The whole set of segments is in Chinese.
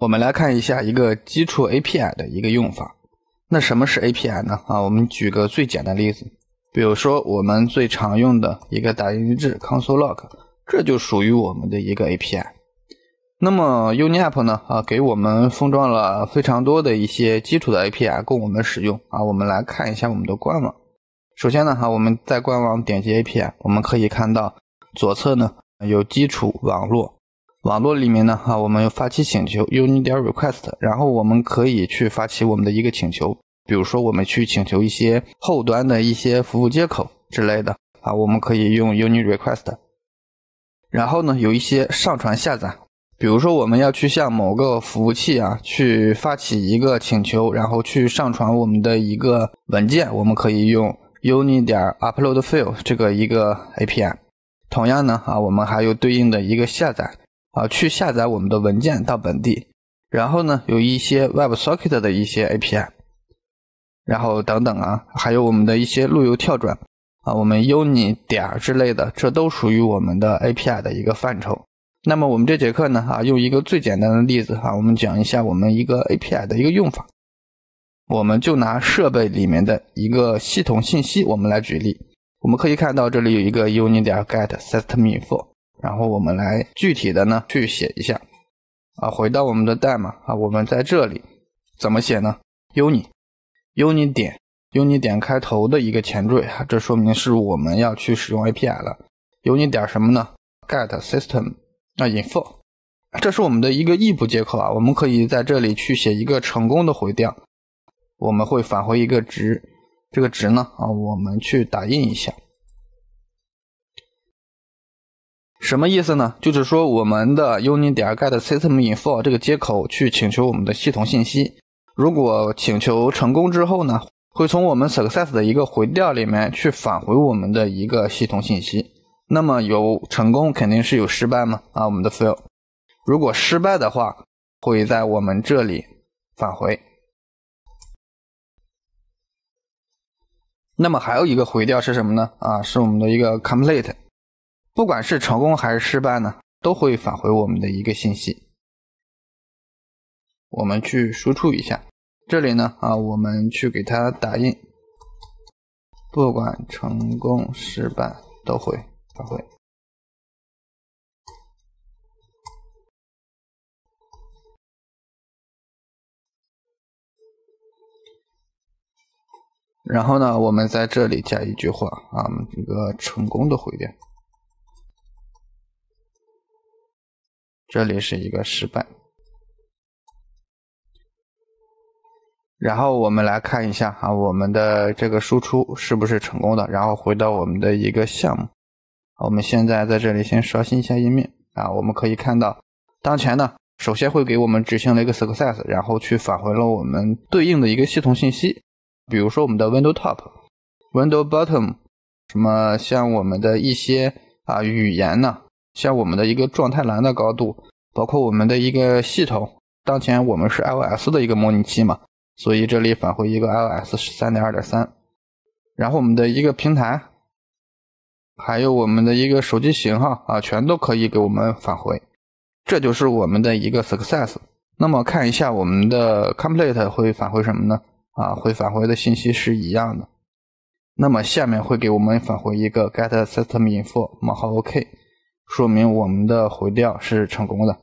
我们来看一下一个基础 API 的一个用法。那什么是 API 呢？啊，我们举个最简单例子，比如说我们最常用的一个打印日志 console log，这就属于我们的一个 API。那么 uniapp 呢？啊，给我们封装了非常多的一些基础的 API 供我们使用。啊，我们来看一下我们的官网。首先呢，哈，我们在官网点击 API，我们可以看到左侧呢有基础网络。网络里面呢，哈，我们发起请求，uni 点 request，然后我们可以去发起我们的一个请求，比如说我们去请求一些后端的一些服务接口之类的，啊，我们可以用 uni t request。然后呢，有一些上传下载，比如说我们要去向某个服务器啊去发起一个请求，然后去上传我们的一个文件，我们可以用 uni 点 upload file 这个一个 API。同样呢，啊，我们还有对应的一个下载。啊，去下载我们的文件到本地，然后呢，有一些 Web Socket 的一些 API，然后等等啊，还有我们的一些路由跳转啊，我们 Uni 点之类的，这都属于我们的 API 的一个范畴。那么我们这节课呢，哈，用一个最简单的例子哈，我们讲一下我们一个 API 的一个用法。我们就拿设备里面的一个系统信息，我们来举例。我们可以看到这里有一个 Uni 点 Get System Info。然后我们来具体的呢去写一下，啊，回到我们的代码啊，我们在这里怎么写呢？uni，uni 点 uni 点开头的一个前缀啊，这说明是我们要去使用 API 了。uni 点什么呢？get system 啊，info，这是我们的一个异步接口啊，我们可以在这里去写一个成功的回调，我们会返回一个值，这个值呢啊，我们去打印一下。什么意思呢？就是说，我们的 u n i d i get system info` 这个接口去请求我们的系统信息。如果请求成功之后呢，会从我们 `success` 的一个回调里面去返回我们的一个系统信息。那么有成功肯定是有失败嘛？啊，我们的 `fail`。如果失败的话，会在我们这里返回。那么还有一个回调是什么呢？啊，是我们的一个 `complete`。不管是成功还是失败呢，都会返回我们的一个信息。我们去输出一下，这里呢啊，我们去给它打印。不管成功失败都会返回。然后呢，我们在这里加一句话啊，我们这个成功的回掉。这里是一个失败，然后我们来看一下啊，我们的这个输出是不是成功的？然后回到我们的一个项目，我们现在在这里先刷新一下页面啊，我们可以看到，当前呢，首先会给我们执行了一个 success，然后去返回了我们对应的一个系统信息，比如说我们的 window top、window bottom，什么像我们的一些啊语言呢？像我们的一个状态栏的高度，包括我们的一个系统，当前我们是 iOS 的一个模拟器嘛，所以这里返回一个 iOS 十三点二点三，然后我们的一个平台，还有我们的一个手机型号啊，全都可以给我们返回，这就是我们的一个 success。那么看一下我们的 complete 会返回什么呢？啊，会返回的信息是一样的。那么下面会给我们返回一个 get system info 嘛，号 OK。说明我们的回调是成功的，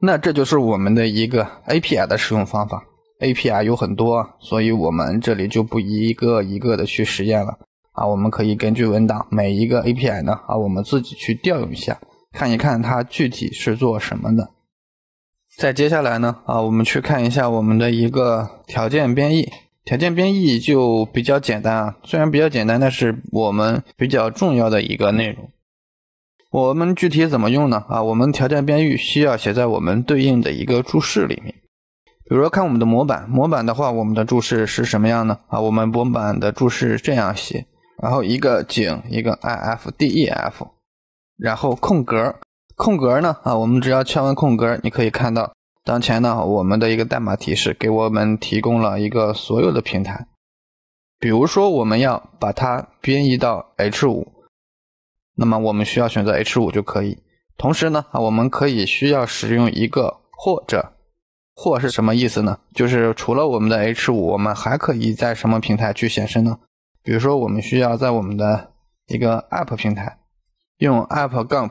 那这就是我们的一个 API 的使用方法。API 有很多，所以我们这里就不一个一个的去实验了啊。我们可以根据文档每一个 API 呢啊，我们自己去调用一下，看一看它具体是做什么的。再接下来呢啊，我们去看一下我们的一个条件编译。条件编译就比较简单啊，虽然比较简单，但是我们比较重要的一个内容。我们具体怎么用呢？啊，我们条件编译需要写在我们对应的一个注释里面。比如说，看我们的模板，模板的话，我们的注释是什么样呢？啊，我们模板的注释这样写，然后一个井，一个 I F D E F，然后空格，空格呢？啊，我们只要敲完空格，你可以看到当前呢，我们的一个代码提示给我们提供了一个所有的平台。比如说，我们要把它编译到 H 五。那么我们需要选择 H 五就可以。同时呢我们可以需要使用一个或者或是什么意思呢？就是除了我们的 H 五，我们还可以在什么平台去显示呢？比如说，我们需要在我们的一个 App 平台用 App-Plus 杠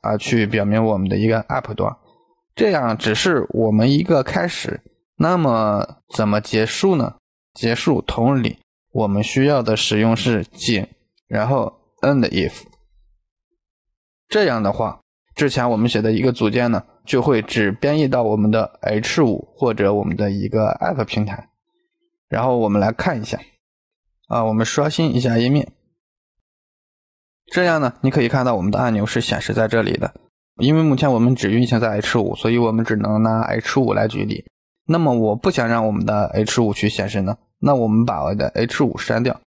啊去表明我们的一个 App 端。这样只是我们一个开始。那么怎么结束呢？结束同理，我们需要的使用是井，然后 End If。这样的话，之前我们写的一个组件呢，就会只编译到我们的 H5 或者我们的一个 App 平台。然后我们来看一下，啊，我们刷新一下页面，这样呢，你可以看到我们的按钮是显示在这里的。因为目前我们只运行在 H5，所以我们只能拿 H5 来举例。那么我不想让我们的 H5 去显示呢，那我们把我的 H5 删掉。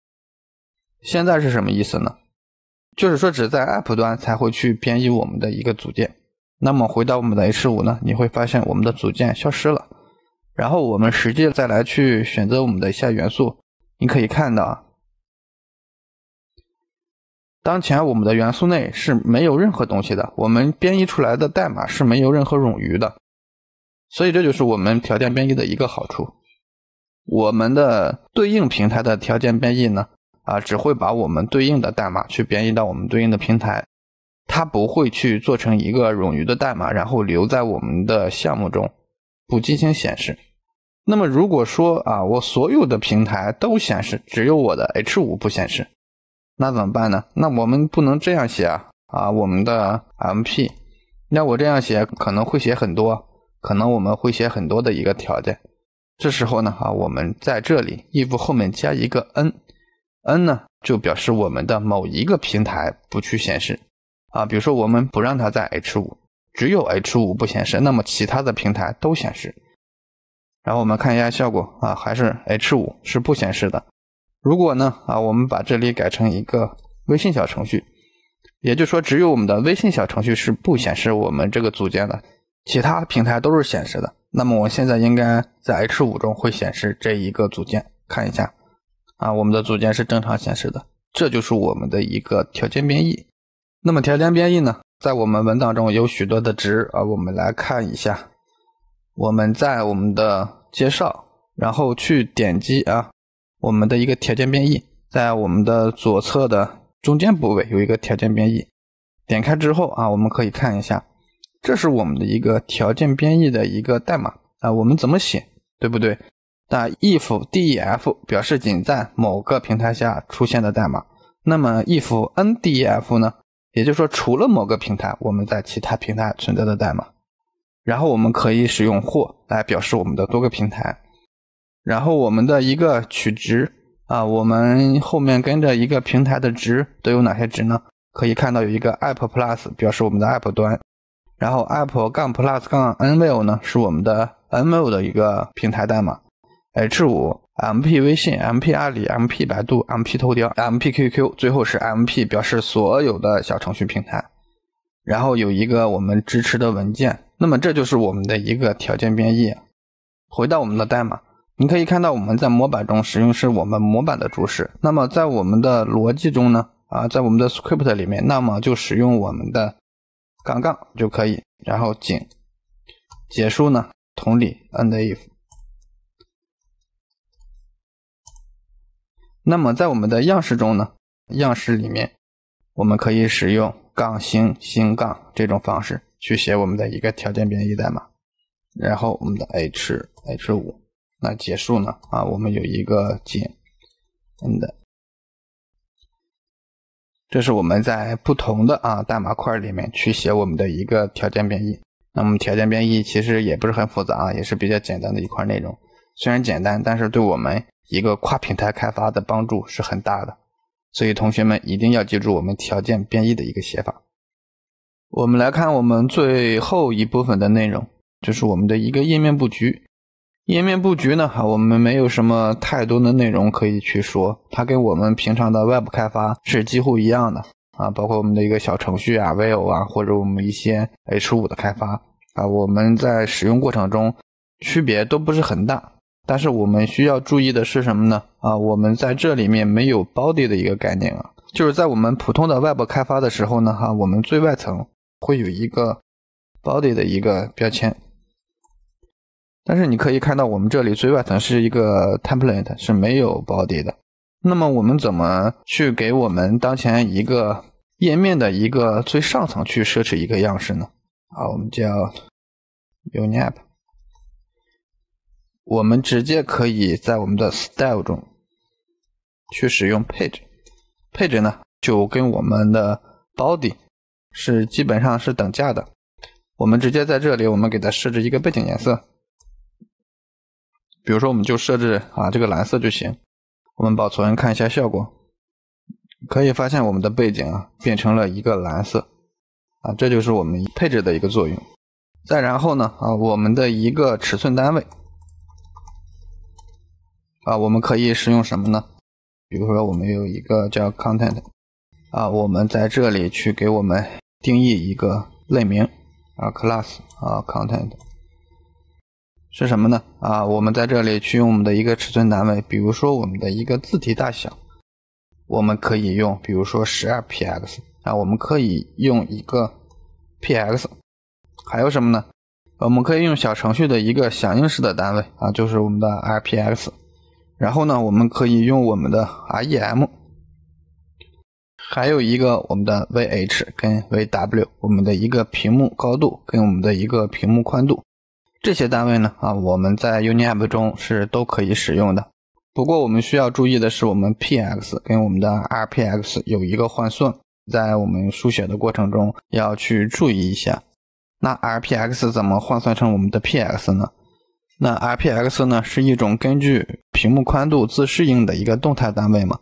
现在是什么意思呢？就是说，只在 App 端才会去编译我们的一个组件。那么回到我们的 H5 呢？你会发现我们的组件消失了。然后我们实际再来去选择我们的一些元素，你可以看到，当前我们的元素内是没有任何东西的。我们编译出来的代码是没有任何冗余的。所以这就是我们条件编译的一个好处。我们的对应平台的条件编译呢？啊，只会把我们对应的代码去编译到我们对应的平台，它不会去做成一个冗余的代码，然后留在我们的项目中不进行显示。那么如果说啊，我所有的平台都显示，只有我的 H 五不显示，那怎么办呢？那我们不能这样写啊啊，我们的 MP，那我这样写可能会写很多，可能我们会写很多的一个条件。这时候呢，哈，我们在这里 if 后面加一个 n。n 呢，就表示我们的某一个平台不去显示，啊，比如说我们不让它在 H 五，只有 H 五不显示，那么其他的平台都显示。然后我们看一下效果啊，还是 H 五是不显示的。如果呢啊，我们把这里改成一个微信小程序，也就是说只有我们的微信小程序是不显示我们这个组件的，其他平台都是显示的。那么我现在应该在 H 五中会显示这一个组件，看一下。啊，我们的组件是正常显示的，这就是我们的一个条件编译。那么条件编译呢，在我们文档中有许多的值啊，我们来看一下。我们在我们的介绍，然后去点击啊，我们的一个条件编译，在我们的左侧的中间部位有一个条件编译，点开之后啊，我们可以看一下，这是我们的一个条件编译的一个代码啊，我们怎么写，对不对？那 if def 表示仅在某个平台下出现的代码，那么 if ndef 呢？也就是说，除了某个平台，我们在其他平台存在的代码。然后我们可以使用或来表示我们的多个平台。然后我们的一个取值啊，我们后面跟着一个平台的值都有哪些值呢？可以看到有一个 app plus 表示我们的 app 端，然后 app 杠 plus 杠 nwill 呢是我们的 nwill 的一个平台代码。H 五、MP 微信、MP 阿里、MP 百度、MP 头条、MPQQ，最后是 MP 表示所有的小程序平台。然后有一个我们支持的文件，那么这就是我们的一个条件编译。回到我们的代码，你可以看到我们在模板中使用是我们模板的注释，那么在我们的逻辑中呢，啊，在我们的 script 里面，那么就使用我们的杠杠就可以，然后紧结束呢，同理 end if。那么在我们的样式中呢，样式里面我们可以使用杠星星杠这种方式去写我们的一个条件编译代码，然后我们的 H H 五那结束呢啊我们有一个减 N 的，这是我们在不同的啊代码块里面去写我们的一个条件编译。那么条件编译其实也不是很复杂啊，也是比较简单的一块内容。虽然简单，但是对我们。一个跨平台开发的帮助是很大的，所以同学们一定要记住我们条件编译的一个写法。我们来看我们最后一部分的内容，就是我们的一个页面布局。页面布局呢，我们没有什么太多的内容可以去说，它跟我们平常的外部开发是几乎一样的啊，包括我们的一个小程序啊、v e v o 啊，或者我们一些 H5 的开发啊，我们在使用过程中区别都不是很大。但是我们需要注意的是什么呢？啊，我们在这里面没有 body 的一个概念啊，就是在我们普通的 Web 开发的时候呢，哈，我们最外层会有一个 body 的一个标签。但是你可以看到，我们这里最外层是一个 template，是没有 body 的。那么我们怎么去给我们当前一个页面的一个最上层去设置一个样式呢？啊，我们叫 n i app。我们直接可以在我们的 style 中去使用配置，配置呢就跟我们的 body 是基本上是等价的。我们直接在这里，我们给它设置一个背景颜色，比如说我们就设置啊这个蓝色就行。我们保存看一下效果，可以发现我们的背景啊变成了一个蓝色啊，这就是我们配置的一个作用。再然后呢啊，我们的一个尺寸单位。啊，我们可以使用什么呢？比如说，我们有一个叫 content，啊，我们在这里去给我们定义一个类名啊，class 啊，content 是什么呢？啊，我们在这里去用我们的一个尺寸单位，比如说我们的一个字体大小，我们可以用比如说十二 px，啊，我们可以用一个 px，还有什么呢？我们可以用小程序的一个响应式的单位啊，就是我们的 rpx。然后呢，我们可以用我们的 REM，还有一个我们的 VH 跟 VW，我们的一个屏幕高度跟我们的一个屏幕宽度，这些单位呢啊我们在 UniApp 中是都可以使用的。不过我们需要注意的是，我们 PX 跟我们的 Rpx 有一个换算，在我们书写的过程中要去注意一下。那 Rpx 怎么换算成我们的 PX 呢？那 rpx 呢，是一种根据屏幕宽度自适应的一个动态单位嘛，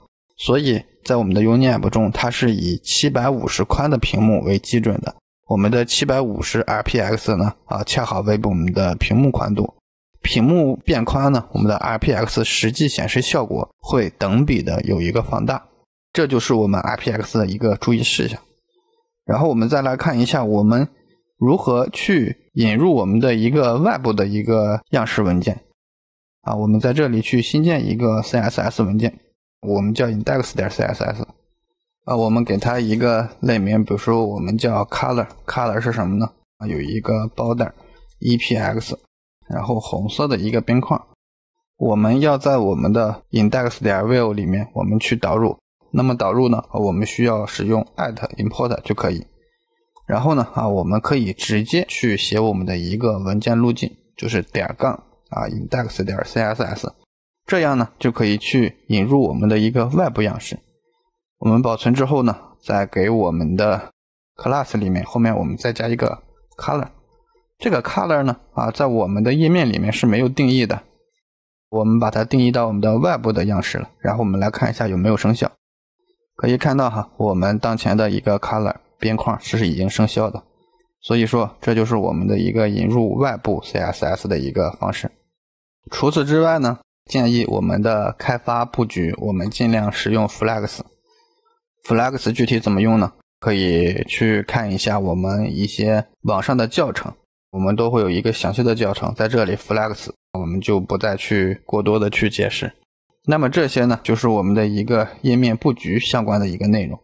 所以在我们的 UniApp 中，它是以七百五十宽的屏幕为基准的，我们的七百五十 rpx 呢，啊，恰好为我们的屏幕宽度，屏幕变宽呢，我们的 rpx 实际显示效果会等比的有一个放大，这就是我们 rpx 的一个注意事项，然后我们再来看一下我们。如何去引入我们的一个外部的一个样式文件？啊，我们在这里去新建一个 CSS 文件，我们叫 index 点 CSS。啊，我们给它一个类名，比如说我们叫 color，color 是什么呢？啊，有一个 border，Epx，然后红色的一个边框。我们要在我们的 index 点 v i e w 里面，我们去导入。那么导入呢，我们需要使用 at import 就可以。然后呢，啊，我们可以直接去写我们的一个文件路径，就是点儿杠啊，index 点儿 .css，这样呢就可以去引入我们的一个外部样式。我们保存之后呢，再给我们的 class 里面后面我们再加一个 color。这个 color 呢，啊，在我们的页面里面是没有定义的，我们把它定义到我们的外部的样式了。然后我们来看一下有没有生效，可以看到哈，我们当前的一个 color。边框这是已经生效的，所以说这就是我们的一个引入外部 CSS 的一个方式。除此之外呢，建议我们的开发布局我们尽量使用 Flex。Flex 具体怎么用呢？可以去看一下我们一些网上的教程，我们都会有一个详细的教程在这里。Flex 我们就不再去过多的去解释。那么这些呢，就是我们的一个页面布局相关的一个内容。